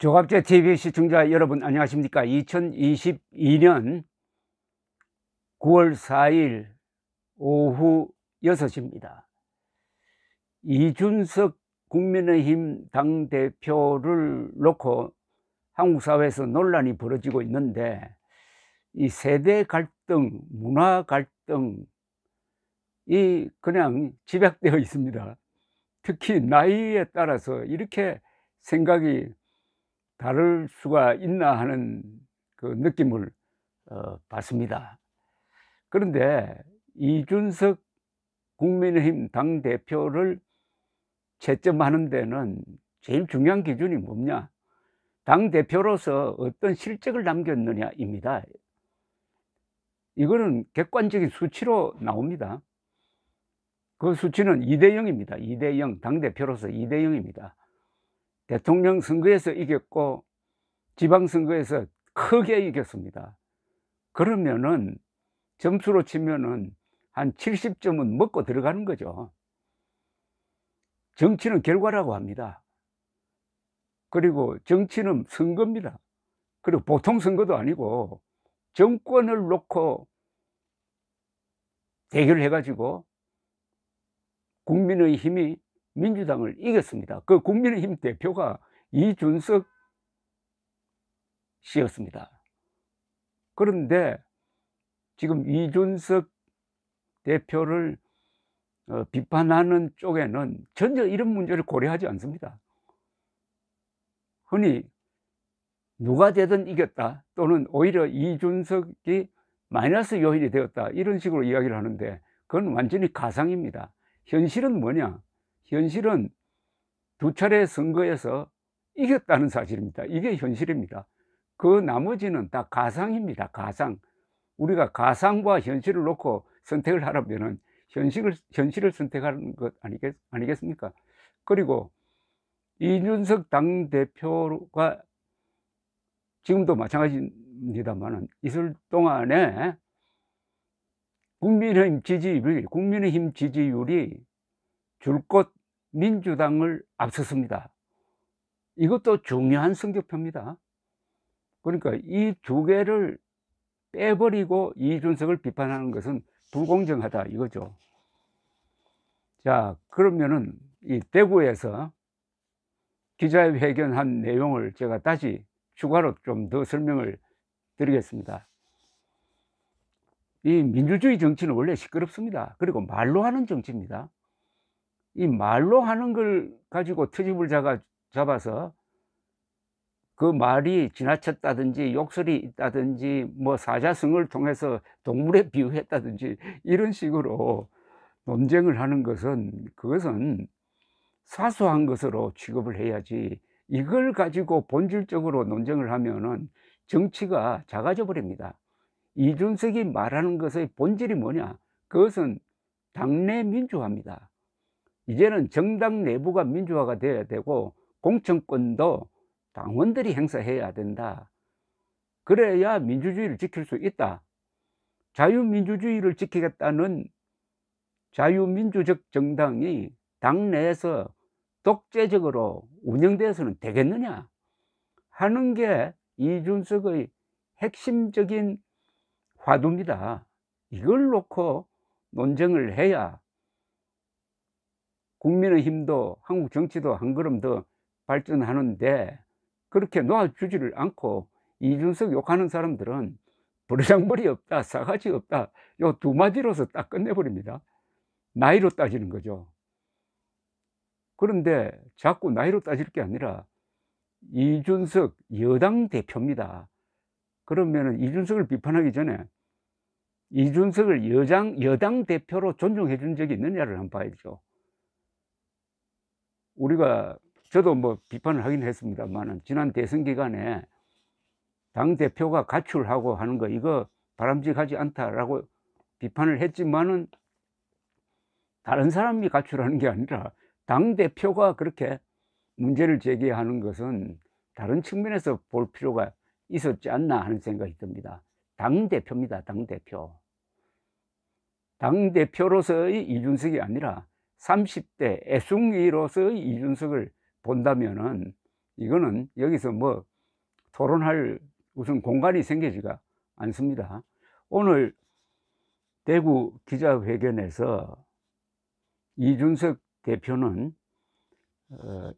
조갑제 TV 시청자 여러분 안녕하십니까 2022년 9월 4일 오후 6시입니다 이준석 국민의힘 당대표를 놓고 한국 사회에서 논란이 벌어지고 있는데 이 세대 갈등, 문화 갈등 이 그냥 집약되어 있습니다 특히 나이에 따라서 이렇게 생각이 다를 수가 있나 하는 그 느낌을 어, 받습니다. 그런데 이준석 국민의힘 당대표를 채점하는 데는 제일 중요한 기준이 뭐냐? 당대표로서 어떤 실적을 남겼느냐입니다. 이거는 객관적인 수치로 나옵니다. 그 수치는 2대 0입니다. 2대 0. 당대표로서 2대 0입니다. 대통령 선거에서 이겼고 지방선거에서 크게 이겼습니다. 그러면은 점수로 치면은 한 70점은 먹고 들어가는 거죠. 정치는 결과라고 합니다. 그리고 정치는 선거입니다. 그리고 보통 선거도 아니고 정권을 놓고 대결해 가지고 국민의 힘이 민주당을 이겼습니다. 그 국민의힘 대표가 이준석 씨였습니다. 그런데 지금 이준석 대표를 어, 비판하는 쪽에는 전혀 이런 문제를 고려하지 않습니다. 흔히 누가 되든 이겼다 또는 오히려 이준석이 마이너스 요인이 되었다 이런 식으로 이야기를 하는데 그건 완전히 가상입니다. 현실은 뭐냐? 현실은 두 차례 선거에서 이겼다는 사실입니다. 이게 현실입니다. 그 나머지는 다 가상입니다. 가상. 우리가 가상과 현실을 놓고 선택을 하려면 현실을, 현실을 선택하는 것 아니겠, 아니겠습니까? 그리고 이준석 당대표가 지금도 마찬가지입니다만 이슬 동안에 국민의힘 지지율이, 국민의힘 지지율이 줄곧 민주당을 앞섰습니다. 이것도 중요한 성적표입니다. 그러니까 이 두 개를 빼버리고 이준석을 비판하는 것은 불공정하다 이거죠. 자, 그러면은 이 대구에서 기자회견한 내용을 제가 다시 추가로 좀 더 설명을 드리겠습니다. 이 민주주의 정치는 원래 시끄럽습니다. 그리고 말로 하는 정치입니다. 이 말로 하는 걸 가지고 트집을 잡아, 잡아서 그 말이 지나쳤다든지 욕설이 있다든지 뭐 사자성을 통해서 동물에 비유했다든지 이런 식으로 논쟁을 하는 것은 그것은 사소한 것으로 취급을 해야지 이걸 가지고 본질적으로 논쟁을 하면은 정치가 작아져 버립니다. 이준석이 말하는 것의 본질이 뭐냐? 그것은 당내 민주화입니다. 이제는 정당 내부가 민주화가 돼야 되고 공천권도 당원들이 행사해야 된다. 그래야 민주주의를 지킬 수 있다. 자유민주주의를 지키겠다는 자유민주적 정당이 당내에서 독재적으로 운영되어서는 되겠느냐 하는 게 이준석의 핵심적인 화두입니다. 이걸 놓고 논쟁을 해야 국민의힘도 한국 정치도 한 걸음 더 발전하는데 그렇게 놓아주지를 않고 이준석 욕하는 사람들은 버르장머리 없다 싸가지 없다 요 두 마디로서 딱 끝내버립니다 나이로 따지는 거죠 그런데 자꾸 나이로 따질 게 아니라 이준석 여당 대표입니다 그러면 이준석을 비판하기 전에 이준석을 여장, 여당 대표로 존중해 준 적이 있느냐를 한번 봐야죠 우리가 저도 뭐 비판을 하긴 했습니다만 지난 대선 기간에 당 대표가 가출하고 하는 거 이거 바람직하지 않다라고 비판을 했지만은 다른 사람이 가출하는 게 아니라 당 대표가 그렇게 문제를 제기하는 것은 다른 측면에서 볼 필요가 있었지 않나 하는 생각이 듭니다. 당 대표입니다. 당 대표. 당 대표로서의 이준석이 아니라 30대 애숭이로서 이준석을 본다면은 이거는 여기서 뭐 토론할 무슨 공간이 생기지가 않습니다. 오늘 대구 기자회견에서 이준석 대표는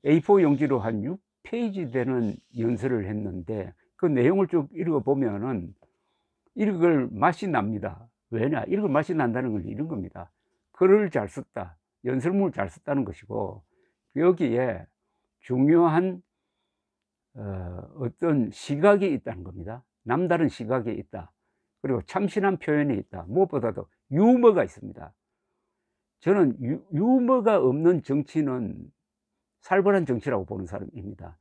A4 어, 용지로 한 6페이지 되는 연설을 했는데 그 내용을 쭉 읽어보면은 읽을 맛이 납니다. 왜냐? 읽을 맛이 난다는 건 이런 겁니다. 글을 잘 썼다. 연설문을 잘 썼다는 것이고 여기에 중요한 어, 어떤 시각이 있다는 겁니다. 남다른 시각이 있다. 그리고 참신한 표현이 있다. 무엇보다도 유머가 있습니다. 저는 유, 유머가 없는 정치는 살벌한 정치라고 보는 사람입니다.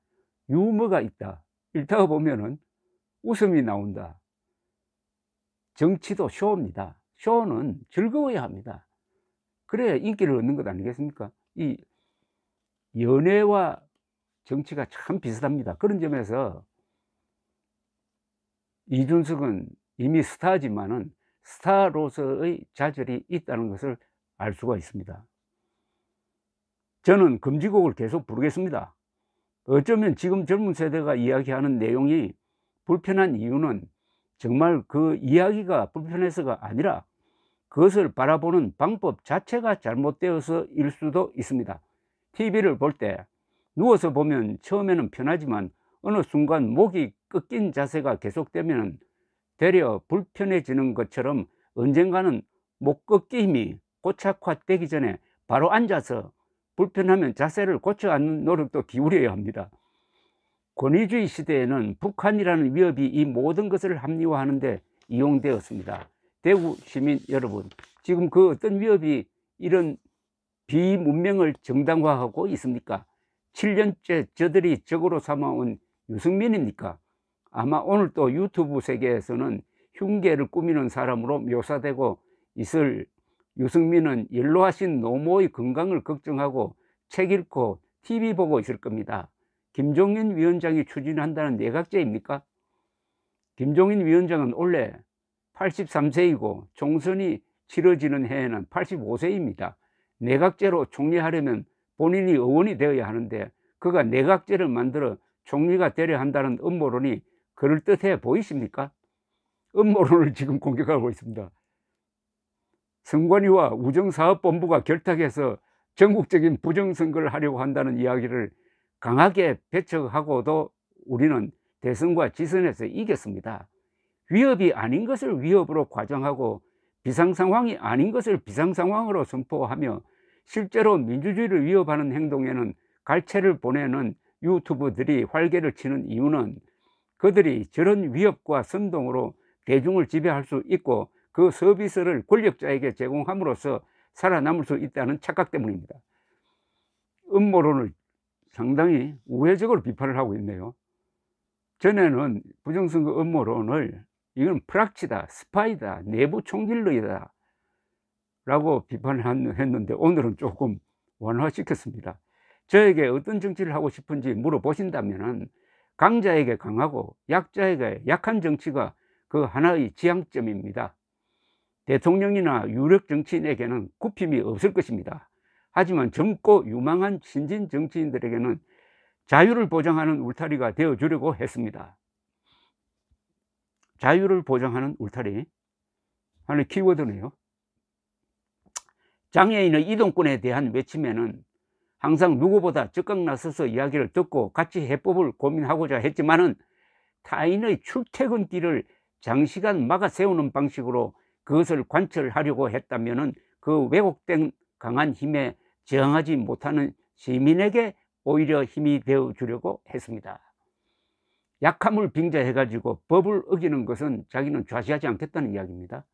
유머가 있다. 읽다가 보면은 웃음이 나온다. 정치도 쇼입니다. 쇼는 즐거워야 합니다. 그래야 인기를 얻는 것 아니겠습니까? 이 연애와 정치가 참 비슷합니다. 그런 점에서 이준석은 이미 스타지만은 스타로서의 자질이 있다는 것을 알 수가 있습니다. 저는 금지곡을 계속 부르겠습니다. 어쩌면 지금 젊은 세대가 이야기하는 내용이 불편한 이유는 정말 그 이야기가 불편해서가 아니라 그것을 바라보는 방법 자체가 잘못되어서 일 수도 있습니다. TV를 볼 때 누워서 보면 처음에는 편하지만 어느 순간 목이 꺾인 자세가 계속되면 되려 불편해지는 것처럼 언젠가는 목 꺾임이 고착화되기 전에 바로 앉아서 불편하면 자세를 고쳐 앉는 노력도 기울여야 합니다. 권위주의 시대에는 북한이라는 위협이 이 모든 것을 합리화하는 데 이용되었습니다. 대구 시민 여러분, 지금 그 어떤 위협이 이런 비문명을 정당화하고 있습니까? 7년째 저들이 적으로 삼아온 유승민입니까? 아마 오늘 또 유튜브 세계에서는 흉계를 꾸미는 사람으로 묘사되고 있을 유승민은 연로하신 노모의 건강을 걱정하고 책 읽고 TV 보고 있을 겁니다. 김종인 위원장이 추진한다는 내각제입니까? 김종인 위원장은 원래 83세이고 종선이 치러지는 해에는 85세입니다. 내각제로 총리하려면 본인이 의원이 되어야 하는데 그가 내각제를 만들어 총리가 되려 한다는 음모론이 그럴듯해 보이십니까? 음모론을 지금 공격하고 있습니다. 선관위와 우정사업본부가 결탁해서 전국적인 부정선거를 하려고 한다는 이야기를 강하게 배척하고도 우리는 대선과 지선에서 이겼습니다. 위협이 아닌 것을 위협으로 과정하고 비상상황이 아닌 것을 비상상황으로 선포하며 실제로 민주주의를 위협하는 행동에는 갈채를 보내는 유튜브들이 활개를 치는 이유는 그들이 저런 위협과 선동으로 대중을 지배할 수 있고 그 서비스를 권력자에게 제공함으로써 살아남을 수 있다는 착각 때문입니다. 음모론을 상당히 우회적으로 비판을 하고 있네요. 전에는 부정선거 음모론을 이건 프락치다, 스파이다, 내부 총질러이다 라고 비판했는데 오늘은 조금 완화시켰습니다. 저에게 어떤 정치를 하고 싶은지 물어보신다면 강자에게 강하고 약자에게 약한 정치가 그 하나의 지향점입니다. 대통령이나 유력 정치인에게는 굽힘이 없을 것입니다. 하지만 젊고 유망한 신진 정치인들에게는 자유를 보장하는 울타리가 되어주려고 했습니다. 자유를 보장하는 울타리 하나의 키워드네요 장애인의 이동권에 대한 외침에는 항상 누구보다 적극 나서서 이야기를 듣고 같이 해법을 고민하고자 했지만은 타인의 출퇴근길을 장시간 막아 세우는 방식으로 그것을 관철하려고 했다면은 그 왜곡된 강한 힘에 저항하지 못하는 시민에게 오히려 힘이 되어 주려고 했습니다. 약함을 빙자해가지고 법을 어기는 것은 자기는 좌시하지 않겠다는 이야기입니다.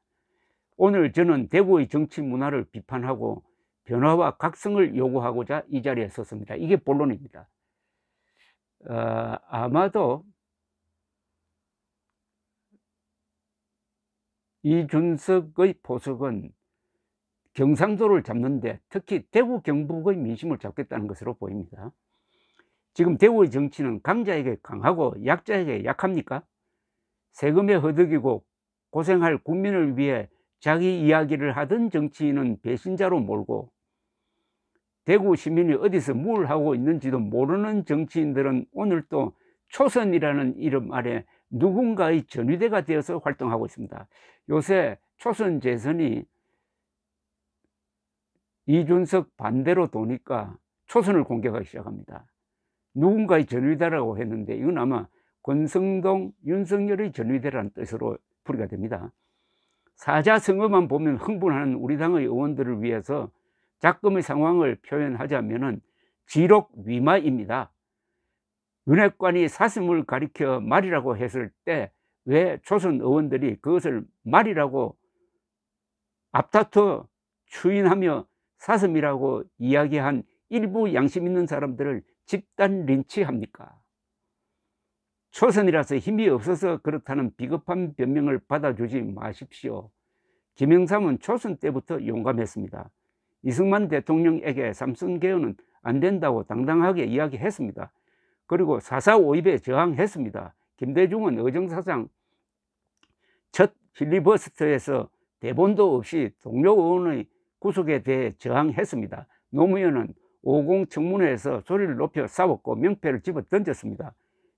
오늘 저는 대구의 정치 문화를 비판하고 변화와 각성을 요구하고자 이 자리에 섰습니다. 이게 본론입니다. 어, 아마도 이준석의 포석은 경상도를 잡는데 특히 대구 경북의 민심을 잡겠다는 것으로 보입니다. 지금 대우의 정치는 강자에게 강하고 약자에게 약합니까? 세금에 허덕이고 고생할 국민을 위해 자기 이야기를 하던 정치인은 배신자로 몰고 대구 시민이 어디서 뭘 하고 있는지도 모르는 정치인들은 오늘도 초선이라는 이름 아래 누군가의 전위대가 되어서 활동하고 있습니다. 요새 초선 재선이 이준석 반대로 도니까 초선을 공격하기 시작합니다. 누군가의 전위대라고 했는데 이건 아마 권성동, 윤석열의 전위대라는 뜻으로 풀이가 됩니다. 사자성어만 보면 흥분하는 우리 당의 의원들을 위해서 작금의 상황을 표현하자면 지록 위마입니다. 윤핵관이 사슴을 가리켜 말이라고 했을 때 왜 조선 의원들이 그것을 말이라고 앞다퉈 추인하며 사슴이라고 이야기한 일부 양심 있는 사람들을 집단 린치합니까? 초선이라서 힘이 없어서 그렇다는 비겁한 변명을 받아주지 마십시오. 김영삼은 초선 때부터 용감했습니다. 이승만 대통령에게 삼성 개헌은 안 된다고 당당하게 이야기했습니다. 그리고 4.4.5입에 저항했습니다. 김대중은 의정사상 첫 필리버스터에서 대본도 없이 동료 의원의 구속에 대해 저항했습니다. 노무현은 오공 청문회에서 소리를 높여 싸웠고 명패를 집어 던졌습니다.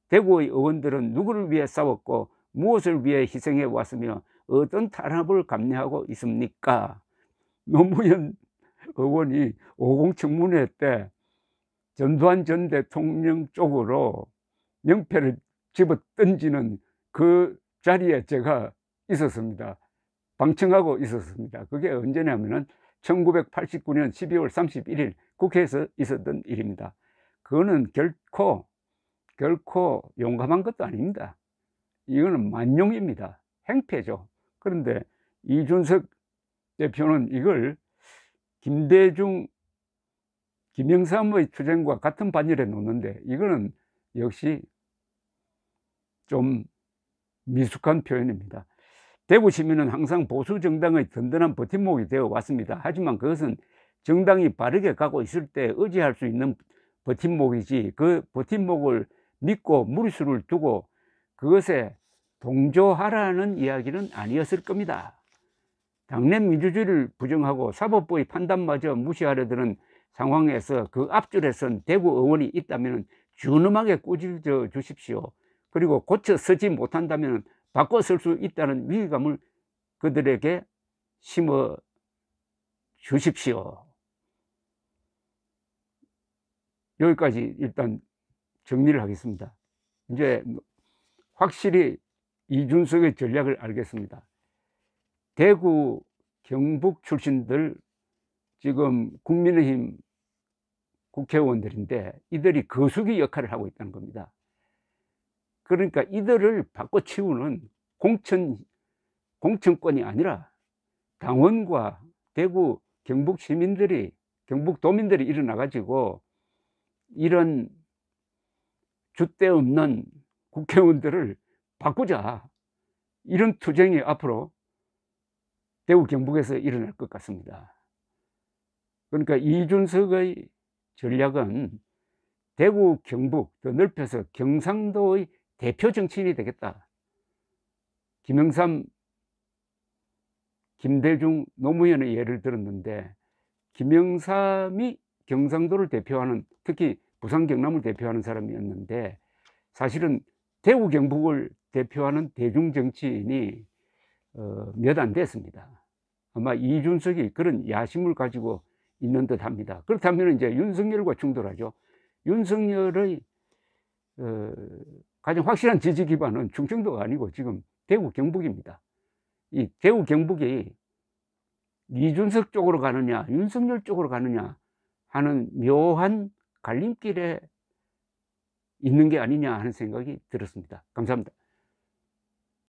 대구의 의원들은 누구를 위해 싸웠고 무엇을 위해 희생해 왔으며 어떤 탄압을 감내하고 있습니까? 노무현 의원이 오공 청문회 때 전두환 전 대통령 쪽으로 명패를 집어 던지는 그 자리에 제가 있었습니다. 방청하고 있었습니다. 그게 언제냐면은 1989년 12월 31일 국회에서 있었던 일입니다. 그거는 결코, 결코 용감한 것도 아닙니다. 이거는 만용입니다. 행패죠. 그런데 이준석 대표는 이걸 김대중, 김영삼의 투쟁과 같은 반열에 놓는데 이거는 역시 좀 미숙한 표현입니다. 대구 시민은 항상 보수 정당의 든든한 버팀목이 되어 왔습니다. 하지만 그것은 정당이 바르게 가고 있을 때 의지할 수 있는 버팀목이지 그 버팀목을 믿고 무리수를 두고 그것에 동조하라는 이야기는 아니었을 겁니다. 당내 민주주의를 부정하고 사법부의 판단마저 무시하려 드는 상황에서 그 앞줄에선 대구 의원이 있다면 준엄하게 꾸짖어 주십시오. 그리고 고쳐 쓰지 못한다면 바꿔 쓸 수 있다는 위기감을 그들에게 심어 주십시오. 여기까지 일단 정리를 하겠습니다. 이제 확실히 이준석의 전략을 알겠습니다. 대구, 경북 출신들 지금 국민의힘 국회의원들인데 이들이 거수기 역할을 하고 있다는 겁니다. 그러니까 이들을 바꿔치우는 공천, 공천권이 아니라 당원과 대구, 경북 시민들이, 경북 도민들이 일어나가지고 이런 주대 없는 국회의원들을 바꾸자 이런 투쟁이 앞으로 대구 경북에서 일어날 것 같습니다 그러니까 이준석의 전략은 대구 경북 더 넓혀서 경상도의 대표 정치인이 되겠다 김영삼 김대중 노무현의 예를 들었는데 김영삼이 경상도를 대표하는 특히 부산 경남을 대표하는 사람이었는데 사실은 대구 경북을 대표하는 대중정치인이 어, 몇안 됐습니다. 아마 이준석이 그런 야심을 가지고 있는 듯 합니다. 그렇다면 이제 윤석열과 충돌하죠. 윤석열의 어, 가장 확실한 지지 기반은 충청도가 아니고 지금 대구 경북입니다. 이 대구 경북이 이준석 쪽으로 가느냐, 윤석열 쪽으로 가느냐, 하는 묘한 갈림길에 있는 게 아니냐 하는 생각이 들었습니다. 감사합니다.